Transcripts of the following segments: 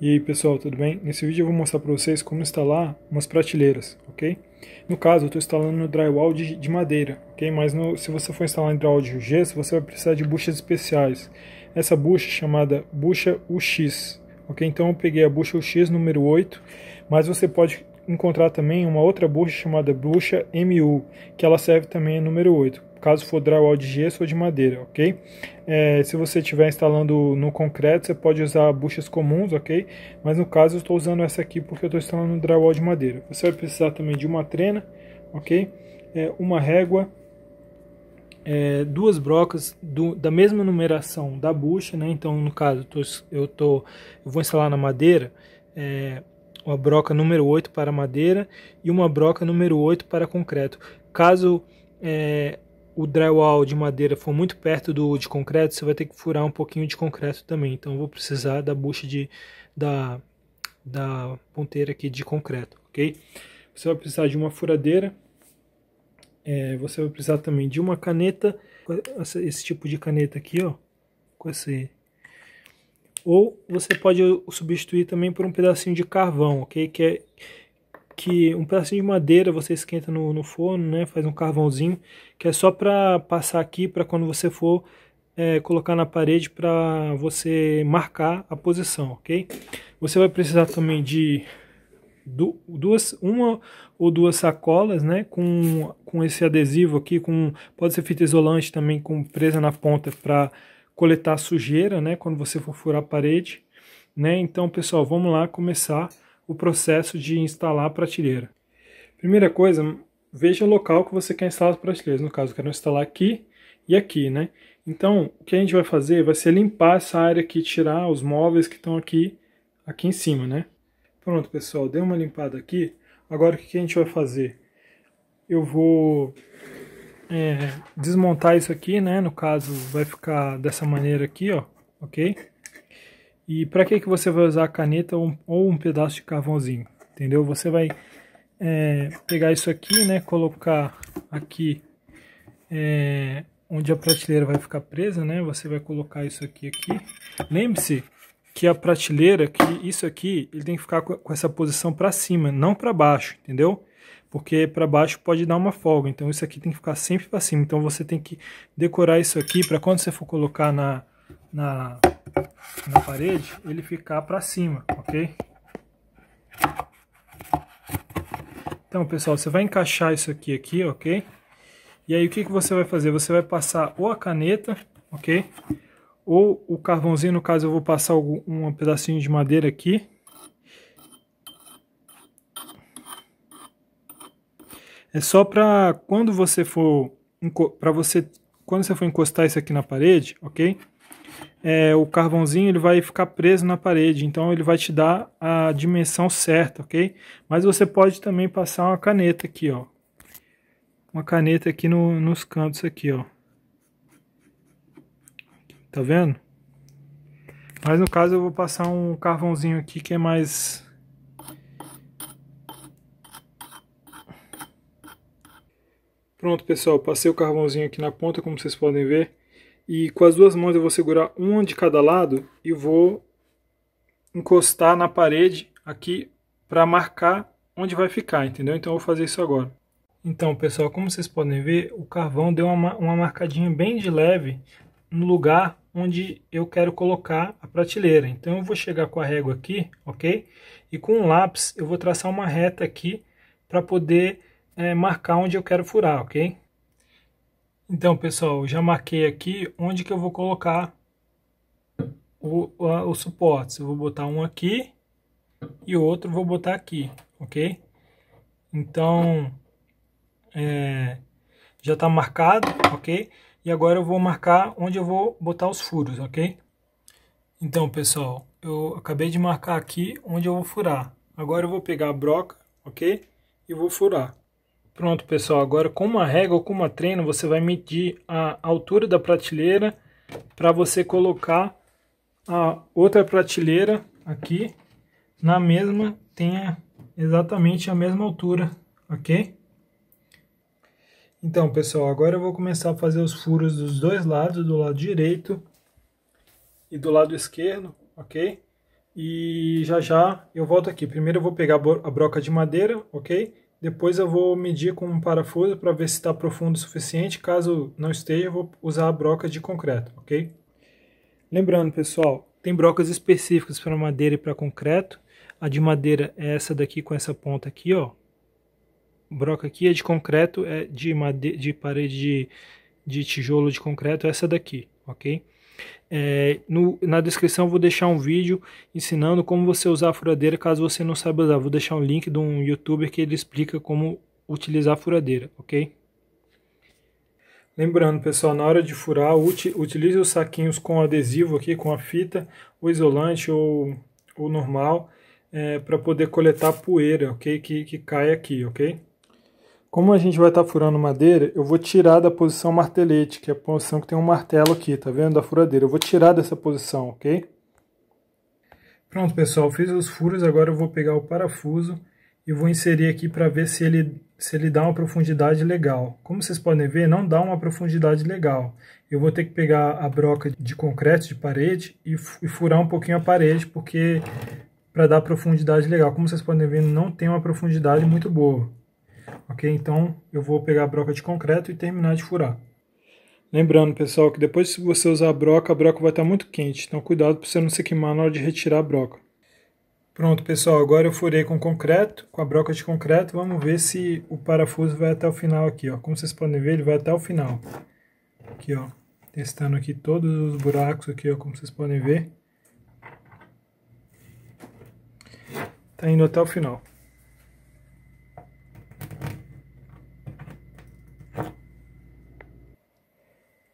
E aí pessoal, tudo bem? Nesse vídeo eu vou mostrar para vocês como instalar umas prateleiras, ok? No caso, eu estou instalando no drywall de, de madeira, ok? Mas no, se você for instalar em drywall de gesso, você vai precisar de buchas especiais. Essa bucha é chamada bucha UX, ok? Então eu peguei a bucha UX número 8, mas você pode encontrar também uma outra bucha chamada bucha MU, que ela serve também a número 8 caso for drywall de gesso ou de madeira, ok? É, se você estiver instalando no concreto, você pode usar buchas comuns, ok? Mas no caso eu estou usando essa aqui porque eu estou instalando drywall de madeira. Você vai precisar também de uma trena, ok? É, uma régua, é, duas brocas do, da mesma numeração da bucha, né? Então no caso eu, tô, eu, tô, eu vou instalar na madeira, é, uma broca número 8 para madeira e uma broca número 8 para concreto. Caso é, o drywall de madeira for muito perto do de concreto, você vai ter que furar um pouquinho de concreto também. Então eu vou precisar da bucha de, da, da ponteira aqui de concreto, ok? Você vai precisar de uma furadeira, é, você vai precisar também de uma caneta, esse tipo de caneta aqui, ó, com esse... Ou você pode substituir também por um pedacinho de carvão, ok? Que é que um pedacinho de madeira você esquenta no, no forno, né? Faz um carvãozinho, que é só para passar aqui para quando você for é, colocar na parede para você marcar a posição, ok? Você vai precisar também de duas, uma ou duas sacolas, né, com, com esse adesivo aqui, com pode ser fita isolante também com presa na ponta para coletar sujeira, né, quando você for furar a parede, né? Então, pessoal, vamos lá começar o processo de instalar a prateleira. Primeira coisa, veja o local que você quer instalar as prateleiras. No caso, eu quero instalar aqui e aqui, né? Então, o que a gente vai fazer vai ser limpar essa área aqui, tirar os móveis que estão aqui, aqui em cima, né? Pronto, pessoal, dei uma limpada aqui. Agora, o que a gente vai fazer? Eu vou é, desmontar isso aqui, né? No caso, vai ficar dessa maneira aqui, ó, ok? E para que, que você vai usar a caneta ou, ou, um pedaço de carvãozinho? Entendeu? Você vai é, pegar isso aqui, né? Colocar aqui é, onde a prateleira vai ficar presa, né? Você vai colocar isso aqui aqui. Lembre-se que a prateleira, que isso aqui, ele tem que ficar com essa posição para cima, não para baixo, entendeu? Porque para baixo pode dar uma folga, então isso aqui tem que ficar sempre para cima. Então você tem que decorar isso aqui para quando você for colocar na, na na parede, ele ficar para cima, ok? Então, pessoal, você vai encaixar isso aqui, aqui, ok? E aí, o que, que você vai fazer? Você vai passar ou a caneta, ok? Ou o carvãozinho, no caso, eu vou passar um, um pedacinho de madeira aqui. É só para quando você for para você quando você for encostar isso aqui na parede, ok? é, o carvãozinho ele vai ficar preso na parede, então ele vai te dar a dimensão certa, ok? Mas você pode também passar uma caneta aqui, ó. Uma caneta aqui no, nos cantos aqui, ó. Tá vendo? Mas no caso eu vou passar um carvãozinho aqui que é mais... Pronto, pessoal, passei o carvãozinho aqui na ponta, como vocês podem ver. E com as duas mãos eu vou segurar uma de cada lado e vou encostar na parede aqui para marcar onde vai ficar, entendeu? Então eu vou fazer isso agora. Então, pessoal, como vocês podem ver, o carvão deu uma, uma marcadinha bem de leve no lugar onde eu quero colocar a prateleira. Então eu vou chegar com a régua aqui, ok? E com um lápis eu vou traçar uma reta aqui para poder é, marcar onde eu quero furar, ok? Então, pessoal, já marquei aqui onde que eu vou colocar o, a, o suporte. Eu vou botar um aqui e outro vou botar aqui, ok? Então, é, já está marcado, ok? E agora eu vou marcar onde eu vou botar os furos, ok? Então, pessoal, eu acabei de marcar aqui onde eu vou furar. Agora eu vou pegar a broca, ok? E vou furar. Pronto, pessoal, agora com uma régua ou com uma treina, você vai medir a altura da prateleira para você colocar a outra prateleira aqui na mesma, tenha exatamente a mesma altura, ok? Então, pessoal, agora eu vou começar a fazer os furos dos dois lados, do lado direito e do lado esquerdo, ok? E já já eu volto aqui. Primeiro eu vou pegar a broca de madeira, ok? Depois eu vou medir com um parafuso para ver se está profundo o suficiente. Caso não esteja, eu vou usar a broca de concreto, ok? Lembrando, pessoal, tem brocas específicas para madeira e para concreto. A de madeira é essa daqui com essa ponta aqui, ó. Broca aqui é de concreto, é de, madeira, de parede de, de tijolo de concreto, é essa daqui, ok? É, no, na descrição vou deixar um vídeo ensinando como você usar a furadeira caso você não saiba usar. Vou deixar um link de um youtuber que ele explica como utilizar a furadeira, ok? Lembrando pessoal, na hora de furar, utilize os saquinhos com adesivo aqui, com a fita, o isolante ou o normal, é, para poder coletar poeira, ok? Que, que cai aqui, ok? Como a gente vai estar tá furando madeira, eu vou tirar da posição martelete, que é a posição que tem um martelo aqui, tá vendo? Da furadeira. Eu vou tirar dessa posição, ok? Pronto, pessoal, fiz os furos, agora eu vou pegar o parafuso e vou inserir aqui para ver se ele, se ele dá uma profundidade legal. Como vocês podem ver, não dá uma profundidade legal. Eu vou ter que pegar a broca de concreto de parede e, e furar um pouquinho a parede, porque para dar profundidade legal. Como vocês podem ver, não tem uma profundidade muito boa. Ok? Então, eu vou pegar a broca de concreto e terminar de furar. Lembrando, pessoal, que depois se você usar a broca, a broca vai estar muito quente. Então, cuidado para você não se queimar na hora de retirar a broca. Pronto, pessoal, agora eu furei com concreto, com a broca de concreto. Vamos ver se o parafuso vai até o final aqui, ó. Como vocês podem ver, ele vai até o final. Aqui, ó. Testando aqui todos os buracos aqui, ó, como vocês podem ver. Tá indo até o final.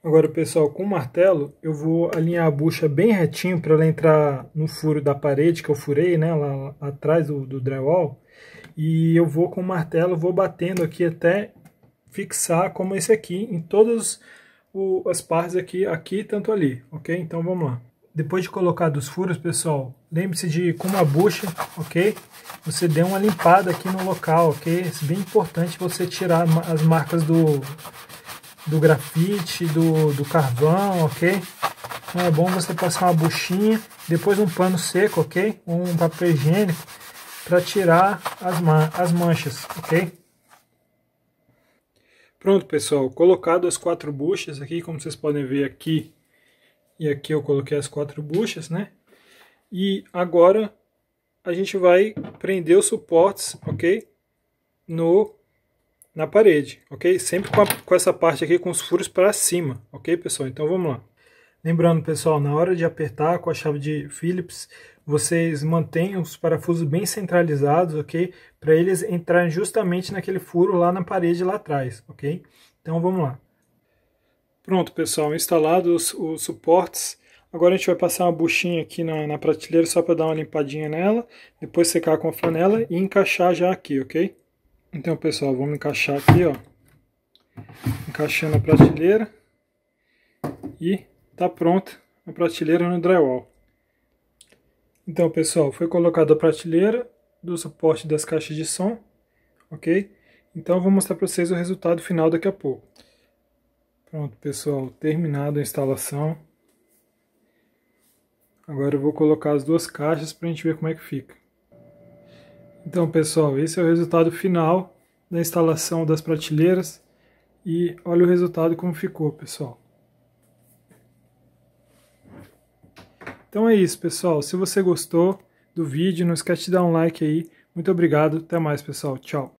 Agora, pessoal, com o martelo, eu vou alinhar a bucha bem retinho para ela entrar no furo da parede que eu furei, né, lá, lá atrás do, do, drywall. E eu vou com o martelo, vou batendo aqui até fixar como esse aqui, em todas o, as partes aqui, aqui tanto ali, ok? Então vamos lá. Depois de colocar dos furos, pessoal, lembre-se de com uma bucha, ok? Você dê uma limpada aqui no local, ok? É bem importante você tirar as marcas do do grafite, do, do carvão, ok? Então é bom você passar uma buchinha, depois um pano seco, ok? Um papel higiênico para tirar as, man as manchas, ok? Pronto, pessoal, colocado as quatro buchas aqui, como vocês podem ver aqui, e aqui eu coloquei as quatro buchas, né? E agora a gente vai prender os suportes, ok? No na parede, ok? Sempre com, a, com essa parte aqui com os furos para cima, ok, pessoal? Então vamos lá. Lembrando, pessoal, na hora de apertar com a chave de Phillips, vocês mantenham os parafusos bem centralizados, ok? Para eles entrarem justamente naquele furo lá na parede lá atrás, ok? Então vamos lá. Pronto, pessoal, instalados os, os suportes. Agora a gente vai passar uma buchinha aqui na, na prateleira só para dar uma limpadinha nela, depois secar com a flanela e encaixar já aqui, ok? Então, pessoal, vamos encaixar aqui, ó. Encaixando a prateleira. E tá pronta a prateleira no drywall. Então, pessoal, foi colocada a prateleira do suporte das caixas de som, ok? Então, eu vou mostrar para vocês o resultado final daqui a pouco. Pronto, pessoal, terminada a instalação. Agora eu vou colocar as duas caixas para a gente ver como é que fica. Então, pessoal, esse é o resultado final da instalação das prateleiras e olha o resultado como ficou, pessoal. Então é isso, pessoal. Se você gostou do vídeo, não esquece de dar um like aí. Muito obrigado. Até mais, pessoal. Tchau.